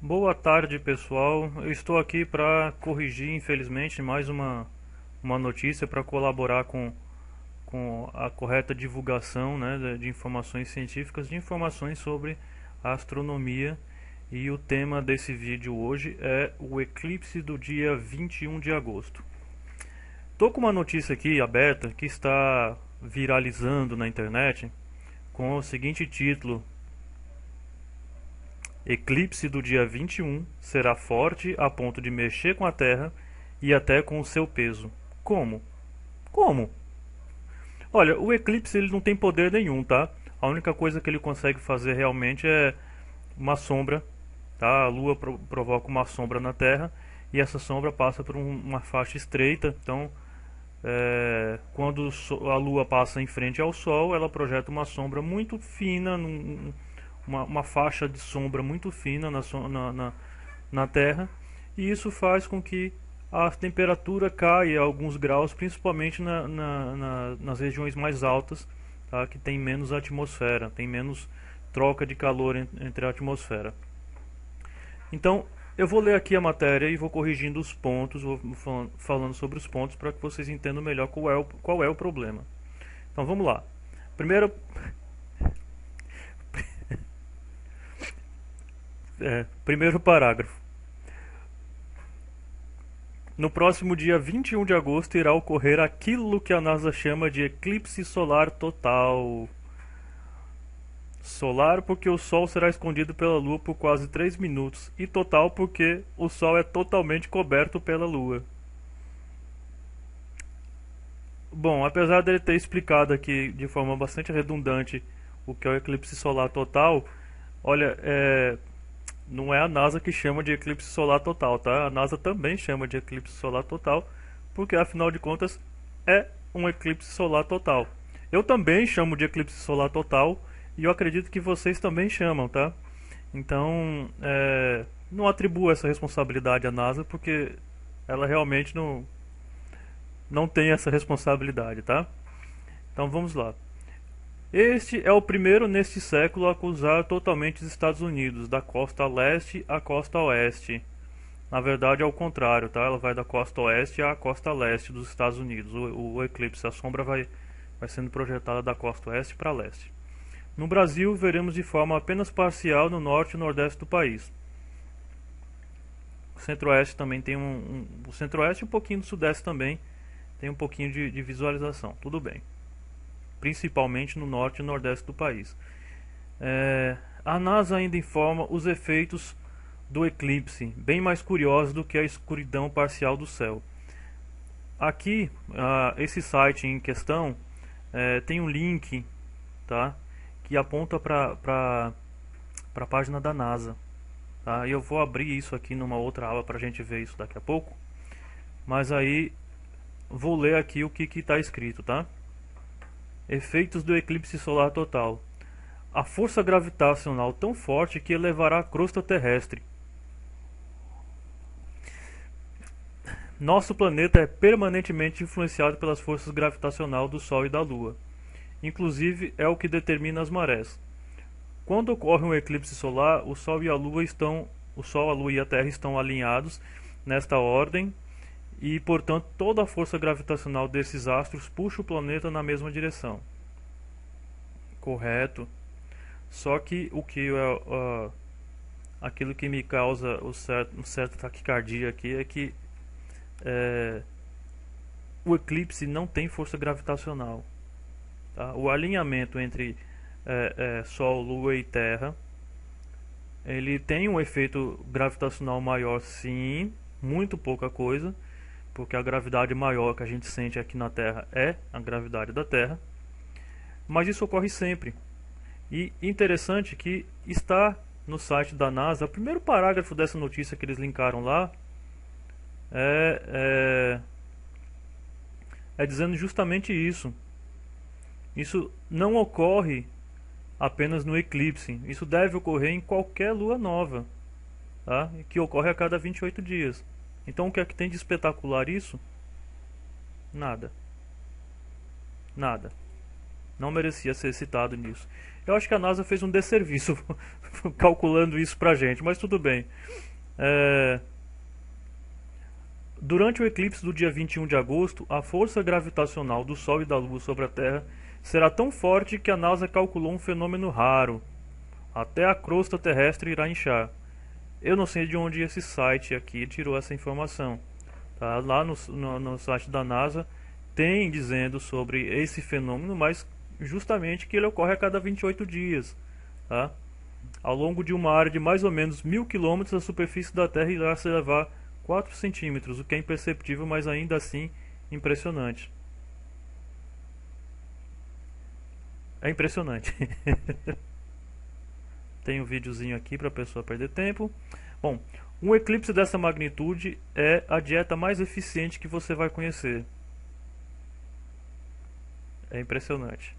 Boa tarde pessoal, eu estou aqui para corrigir infelizmente mais uma, uma notícia para colaborar com, com a correta divulgação né, de informações científicas, de informações sobre a astronomia e o tema desse vídeo hoje é o eclipse do dia 21 de agosto. Estou com uma notícia aqui aberta que está viralizando na internet com o seguinte título Eclipse do dia 21 será forte a ponto de mexer com a Terra e até com o seu peso. Como? Como? Olha, o eclipse ele não tem poder nenhum, tá? A única coisa que ele consegue fazer realmente é uma sombra, tá? A Lua pro provoca uma sombra na Terra e essa sombra passa por um, uma faixa estreita. Então, é, quando a Lua passa em frente ao Sol, ela projeta uma sombra muito fina, num, uma, uma faixa de sombra muito fina na, na, na, na Terra, e isso faz com que a temperatura caia alguns graus, principalmente na, na, na, nas regiões mais altas, tá? que tem menos atmosfera, tem menos troca de calor entre a atmosfera. Então, eu vou ler aqui a matéria e vou corrigindo os pontos, vou falando, falando sobre os pontos para que vocês entendam melhor qual é, o, qual é o problema. Então, vamos lá. Primeiro, É, primeiro parágrafo. No próximo dia 21 de agosto irá ocorrer aquilo que a NASA chama de eclipse solar total. Solar porque o Sol será escondido pela Lua por quase 3 minutos, e total porque o Sol é totalmente coberto pela Lua. Bom, apesar dele ter explicado aqui de forma bastante redundante o que é o eclipse solar total, olha, é, não é a NASA que chama de eclipse solar total, tá? A NASA também chama de eclipse solar total, porque afinal de contas é um eclipse solar total. Eu também chamo de eclipse solar total e eu acredito que vocês também chamam, tá? Então, é, não atribua essa responsabilidade à NASA porque ela realmente não, não tem essa responsabilidade, tá? Então vamos lá. Este é o primeiro neste século a acusar totalmente os Estados Unidos, da costa leste à costa oeste. Na verdade, é o contrário, tá? Ela vai da costa oeste à costa leste dos Estados Unidos. O, o eclipse, a sombra vai, vai sendo projetada da costa oeste para leste. No Brasil, veremos de forma apenas parcial no norte e nordeste do país. O centro-oeste também tem um, um o centro-oeste e um pouquinho do sudeste também tem um pouquinho de, de visualização. Tudo bem principalmente no norte e nordeste do país. É, a NASA ainda informa os efeitos do eclipse, bem mais curiosos do que a escuridão parcial do céu. Aqui, ah, esse site em questão é, tem um link tá, que aponta para a página da NASA. Tá? Eu vou abrir isso aqui numa outra aula para a gente ver isso daqui a pouco. Mas aí vou ler aqui o que está escrito, tá? Efeitos do eclipse solar total. A força gravitacional tão forte que elevará a crosta terrestre. Nosso planeta é permanentemente influenciado pelas forças gravitacionais do Sol e da Lua. Inclusive, é o que determina as marés. Quando ocorre um eclipse solar, o Sol e a Lua estão, o Sol, a Lua e a Terra estão alinhados nesta ordem e, portanto, toda a força gravitacional desses astros puxa o planeta na mesma direção. Correto. Só que o que é uh, aquilo que me causa o certo, um certo taquicardia aqui é que é, o eclipse não tem força gravitacional. Tá? O alinhamento entre é, é, Sol, Lua e Terra ele tem um efeito gravitacional maior, sim, muito pouca coisa, porque a gravidade maior que a gente sente aqui na Terra é a gravidade da Terra. Mas isso ocorre sempre. E interessante que está no site da NASA, o primeiro parágrafo dessa notícia que eles linkaram lá é, é, é dizendo justamente isso. Isso não ocorre apenas no eclipse. Isso deve ocorrer em qualquer lua nova, tá? que ocorre a cada 28 dias. Então o que é que tem de espetacular isso? Nada. Nada. Não merecia ser citado nisso. Eu acho que a NASA fez um desserviço calculando isso pra gente, mas tudo bem. É... Durante o eclipse do dia 21 de agosto, a força gravitacional do Sol e da Lua sobre a Terra será tão forte que a NASA calculou um fenômeno raro. Até a crosta terrestre irá inchar. Eu não sei de onde esse site aqui tirou essa informação. Tá? Lá no, no, no site da NASA tem dizendo sobre esse fenômeno, mas justamente que ele ocorre a cada 28 dias. Tá? Ao longo de uma área de mais ou menos mil quilômetros, a superfície da Terra irá se elevar 4 centímetros, o que é imperceptível, mas ainda assim impressionante. É impressionante. Tem um videozinho aqui para a pessoa perder tempo. Bom, um eclipse dessa magnitude é a dieta mais eficiente que você vai conhecer. É impressionante.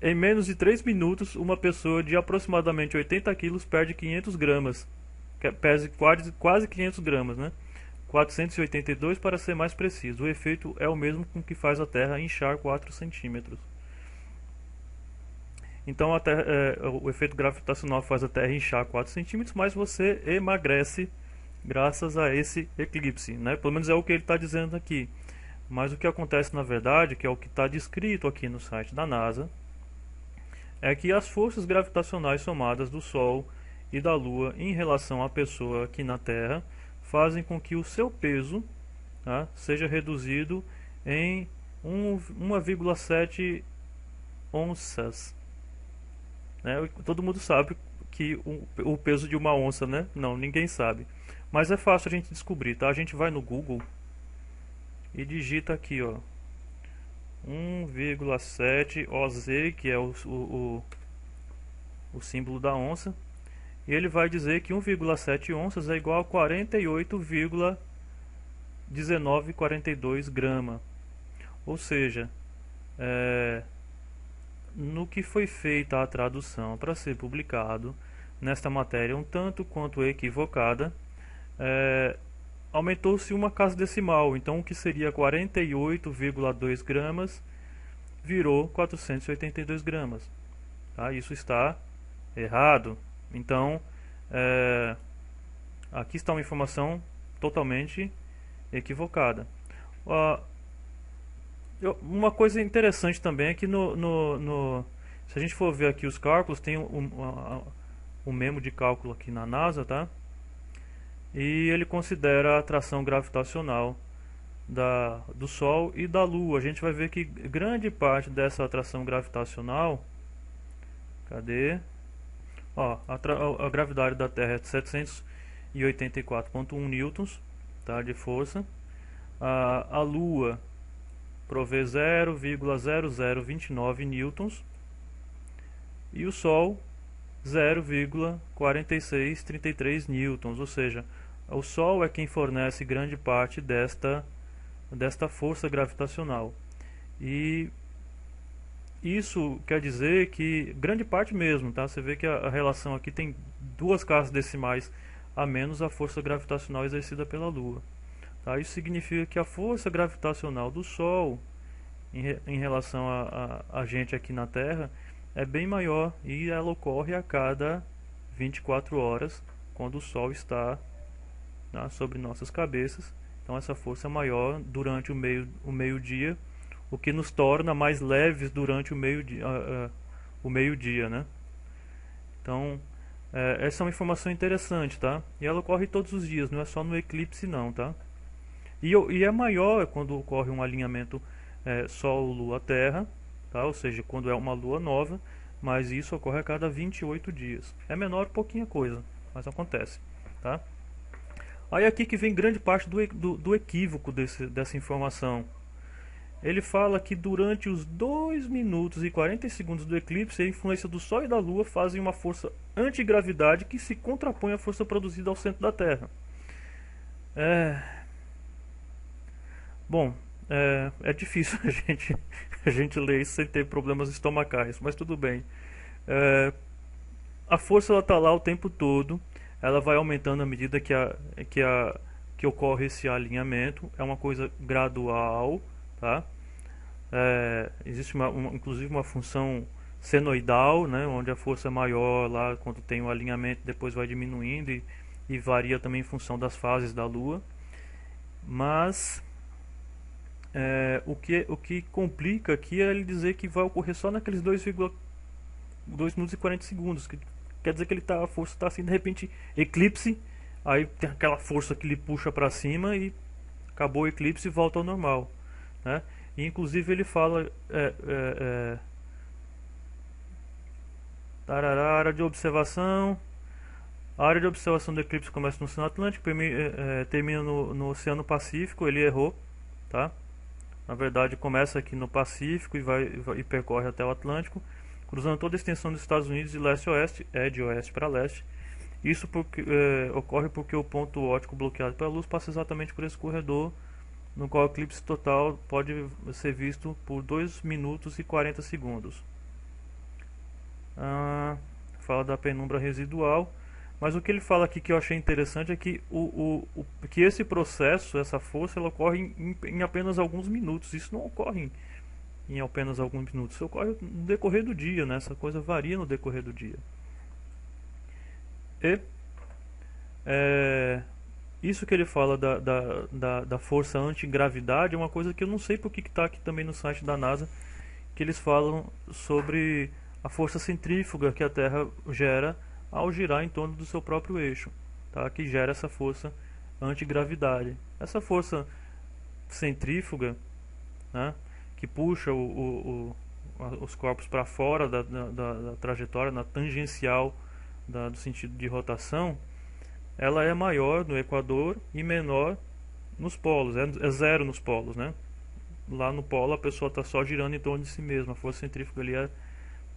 Em menos de 3 minutos, uma pessoa de aproximadamente 80 quilos perde 500 gramas. Pese quase, quase 500 gramas, né? 482 para ser mais preciso. O efeito é o mesmo com que faz a Terra inchar 4 centímetros. Então terra, é, o efeito gravitacional faz a Terra inchar 4 centímetros, mas você emagrece graças a esse eclipse. Né? Pelo menos é o que ele está dizendo aqui. Mas o que acontece na verdade, que é o que está descrito aqui no site da NASA, é que as forças gravitacionais somadas do Sol e da Lua em relação à pessoa aqui na Terra fazem com que o seu peso tá, seja reduzido em 1,7 onças né? Todo mundo sabe que o, peso de uma onça, né? Não, ninguém sabe. Mas é fácil a gente descobrir, tá? A gente vai no Google e digita aqui, ó. 1,7 OZ, que é o, o, o, o símbolo da onça. E ele vai dizer que 1,7 onças é igual a 48,1942 grama. Ou seja, é, no que foi feita a tradução para ser publicado nesta matéria, um tanto quanto equivocada, é, aumentou-se uma casa decimal, então o que seria 48,2 gramas virou 482 gramas. Tá? Isso está errado. Então, é, aqui está uma informação totalmente equivocada. Uh, uma coisa interessante também é que no, no, no, se a gente for ver aqui os cálculos, tem um, um, um memo de cálculo aqui na NASA, tá? E ele considera a atração gravitacional da, do Sol e da Lua. A gente vai ver que grande parte dessa atração gravitacional. Cadê? Ó, a, a gravidade da Terra é de 784,1 newtons tá, de força. A, a Lua prover 0,0029 newtons e o Sol 0,4633 newtons, ou seja, o Sol é quem fornece grande parte desta, desta força gravitacional. E isso quer dizer que grande parte mesmo, tá? Você vê que a, a relação aqui tem duas casas decimais a menos a força gravitacional exercida pela Lua. Tá? Isso significa que a força gravitacional do Sol em, em relação a, a, a gente aqui na Terra é bem maior e ela ocorre a cada 24 horas quando o Sol está né, sobre nossas cabeças. Então essa força é maior durante o meio o meio dia, o que nos torna mais leves durante o meio dia, uh, uh, o meio dia, né? Então é, essa é uma informação interessante, tá? E ela ocorre todos os dias, não é só no eclipse não, tá? E, e é maior quando ocorre um alinhamento é, Sol, Lua, Terra, tá? ou seja, quando é uma lua nova, mas isso ocorre a cada 28 dias. É menor, pouquinha coisa, mas acontece. Tá? Aí aqui que vem grande parte do, do, do equívoco desse, dessa informação. Ele fala que durante os 2 minutos e 40 segundos do eclipse, a influência do Sol e da Lua fazem uma força antigravidade que se contrapõe à força produzida ao centro da Terra. É... Bom, é, é difícil a gente, a gente ler isso sem ter problemas estomacais, mas tudo bem. É, a força está lá o tempo todo, ela vai aumentando à medida que, a, que, a, que ocorre esse alinhamento, é uma coisa gradual, tá? É, existe uma, uma, inclusive uma função senoidal, né, onde a força é maior lá quando tem o alinhamento, depois vai diminuindo e, e varia também em função das fases da Lua. Mas é, o, que, o que complica aqui é ele dizer que vai ocorrer só naqueles 2, 2 minutos e 40 segundos. Que quer dizer que ele tá, a força está assim, de repente, eclipse, aí tem aquela força que ele puxa para cima e acabou o eclipse e volta ao normal. Né? E, inclusive ele fala. É, é, é tarará, área de observação. A área de observação do eclipse começa no Oceano Atlântico, é, é, termina no, no Oceano Pacífico, ele errou, tá? na verdade começa aqui no Pacífico e, vai, e percorre até o Atlântico, cruzando toda a extensão dos Estados Unidos de leste a oeste, é de oeste para leste. Isso porque, é, ocorre porque o ponto óptico bloqueado pela luz passa exatamente por esse corredor, no qual o eclipse total pode ser visto por 2 minutos e 40 segundos. Ah, fala da penumbra residual mas o que ele fala aqui que eu achei interessante é que, o, o, o que esse processo, essa força, ela ocorre em, em, apenas alguns minutos. Isso não ocorre em, em apenas alguns minutos, isso ocorre no decorrer do dia, né? essa coisa varia no decorrer do dia. E é, isso que ele fala da, da, da, da força antigravidade é uma coisa que eu não sei porque está aqui também no site da NASA, que eles falam sobre a força centrífuga que a Terra gera ao girar em torno do seu próprio eixo, tá? que gera essa força antigravidade. Essa força centrífuga, né? que puxa o, o, o, os corpos para fora da, da, da, trajetória, na tangencial da, do sentido de rotação, ela é maior no Equador e menor nos polos, é, é zero nos polos, né? Lá no polo a pessoa está só girando em torno de si mesma, a força centrífuga ali é, é,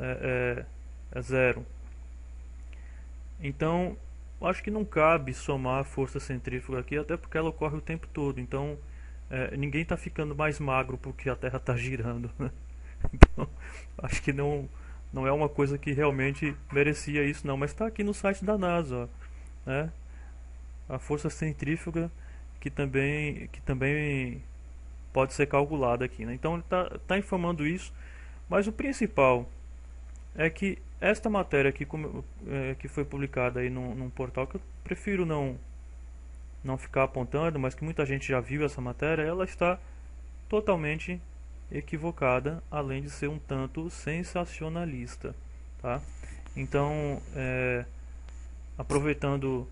é, é zero. Então, acho que não cabe somar a força centrífuga aqui, até porque ela ocorre o tempo todo. Então, é, ninguém está ficando mais magro porque a Terra está girando. Né? Então, acho que não, não é uma coisa que realmente merecia isso, não. Mas está aqui no site da NASA. né? A força centrífuga que também, que também pode ser calculada aqui. Né? Então, ele está tá informando isso. Mas o principal é que esta matéria aqui como, é, que foi publicada aí num, num, portal que eu prefiro não não ficar apontando, mas que muita gente já viu essa matéria, ela está totalmente equivocada, além de ser um tanto sensacionalista, tá? Então, é, aproveitando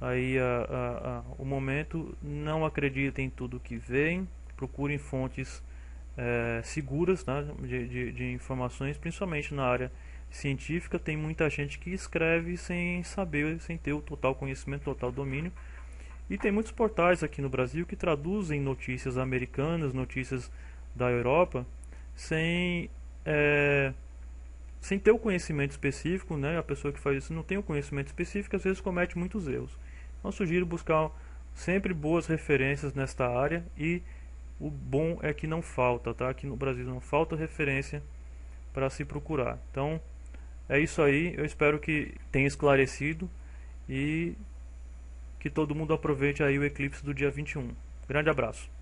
aí a, a, a, o momento, não acreditem em tudo que veem, procurem fontes é, seguras né, de, de, de, informações, principalmente na área científica. Tem muita gente que escreve sem saber, sem ter o total conhecimento, total domínio. E tem muitos portais aqui no Brasil que traduzem notícias americanas, notícias da Europa, sem, é, sem ter o conhecimento específico. Né? A pessoa que faz isso não tem o conhecimento específico, às vezes comete muitos erros. Então, sugiro buscar sempre boas referências nesta área e o bom é que não falta, tá? Aqui no Brasil não falta referência para se procurar. Então, é isso aí. Eu espero que tenha esclarecido e que todo mundo aproveite aí o eclipse do dia 21. Grande abraço.